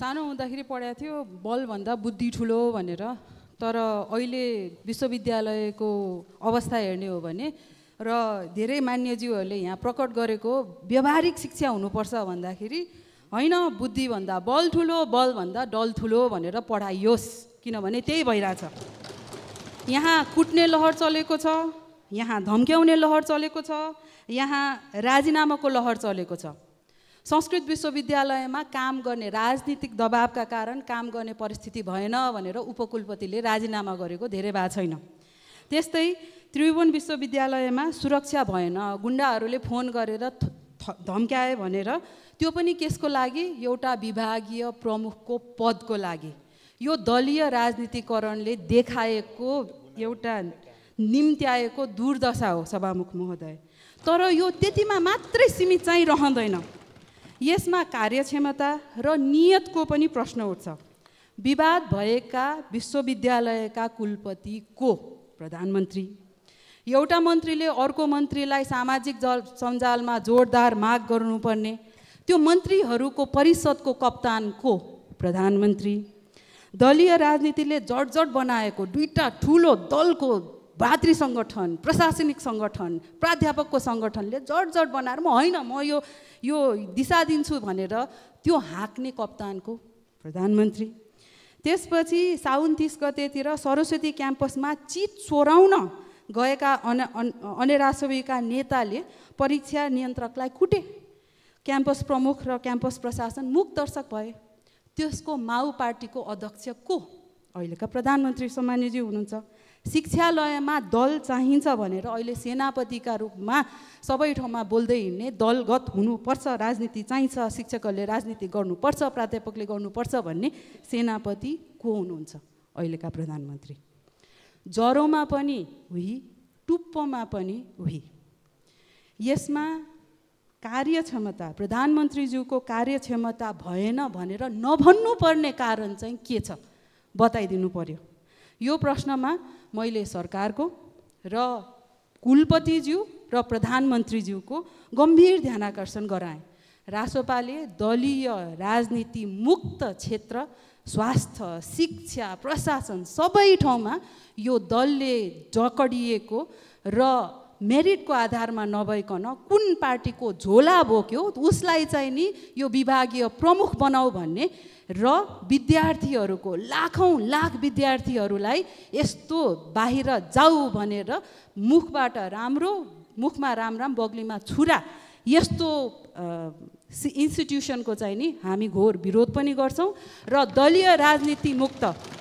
सानो हुँदाखेरि पढाएको थियो बलभन्दा बुद्धि ठुलो भनेर तर अहिले विश्वविद्यालयको अवस्था हेर्ने हो भने र धेरै मान्यज्यूहरूले यहाँ प्रकट गरेको व्यावहारिक शिक्षा हुनुपर्छ भन्दाखेरि होइन बुद्धिभन्दा बल ठुलो बलभन्दा डल ठुलो भनेर पढाइयोस् किनभने त्यही भइरहेछ यहाँ कुट्ने लहर चलेको छ यहाँ धम्क्याउने लहर चलेको छ यहाँ राजीनामाको लहर चलेको छ संस्कृत विश्वविद्यालयमा काम गर्ने राजनीतिक दबावका कारण काम गर्ने परिस्थिति भएन भनेर उपकुलपतिले राजीनामा गरेको धेरै भएको छैन त्यस्तै त्रिभुवन विश्वविद्यालयमा सुरक्षा भएन गुन्डाहरूले फोन गरेर धम्क्याए भनेर त्यो पनि केसको लागि एउटा विभागीय प्रमुखको पदको लागि यो दलीय राजनीतिकरणले देखाएको एउटा निम्त्याएको दुर्दशा हो सभामुख महोदय तर यो त्यतिमा मात्रै सीमित चाहिँ रहँदैन यसमा कार्यक्षमता र नियतको पनि प्रश्न उठ्छ विवाद भएका विश्वविद्यालयका कुलपति को प्रधानमन्त्री एउटा मन्त्रीले अर्को मन्त्रीलाई सामाजिक जल सञ्जालमा जोरदार माग गर्नुपर्ने त्यो मन्त्रीहरूको परिषदको कप्तान को प्रधानमन्त्री दलीय राजनीतिले जटजट बनाएको दुईवटा ठुलो दलको भातृ सङ्गठन प्रशासनिक सङ्गठन प्राध्यापकको सङ्गठनले जड जड बनाएर म होइन म यो यो दिशा दिन्छु भनेर त्यो हाँक्ने कप्तानको प्रधानमन्त्री त्यसपछि साउन तिस गतेतिर सरस्वती क्याम्पसमा चिट चोराउन गएका अन नेताले परीक्षा नियन्त्रकलाई कुटे क्याम्पस प्रमुख र क्याम्पस प्रशासन मुख दर्शक भए त्यसको माओ पार्टीको अध्यक्ष को अहिलेका प्रधानमन्त्री सामान्यजी हुनुहुन्छ शिक्षालयमा दल चाहिन्छ भनेर अहिले सेनापतिका रूपमा सबै ठाउँमा बोल्दै हिँड्ने दलगत हुनुपर्छ राजनीति चाहिन्छ शिक्षकहरूले राजनीति गर्नुपर्छ प्राध्यापकले गर्नुपर्छ भन्ने सेनापति को हुनुहुन्छ अहिलेका प्रधानमन्त्री ज्वरोमा पनि उही टुप्पोमा पनि उही यसमा कार्यक्षमता प्रधानमन्त्रीज्यूको कार्यक्षमता भएन भनेर नभन्नुपर्ने कारण चाहिँ के छ बताइदिनु पर्यो यो प्रश्नमा मैले सरकारको र कुलपतिज्यू र प्रधानमन्त्रीज्यूको गम्भीर ध्यानाकर्षण गराएँ रासोपाले दलीय राजनीति मुक्त क्षेत्र स्वास्थ्य शिक्षा प्रशासन सबै ठाउँमा यो दलले जकडिएको र मेरिटको आधारमा नभइकन कुन पार्टीको झोला बोक्यो उसलाई चाहिँ नि यो विभागीय प्रमुख बनाऊ भन्ने र विद्यार्थीहरूको लाखौँ लाख विद्यार्थीहरूलाई यस्तो बाहिर जाऊ भनेर मुखबाट राम्रो मुखमा राम राम बग्लीमा छुरा यस्तो इन्स्टिट्युसनको चाहिँ नि हामी घोर विरोध पनि गर्छौँ र दलीय राजनीति मुक्त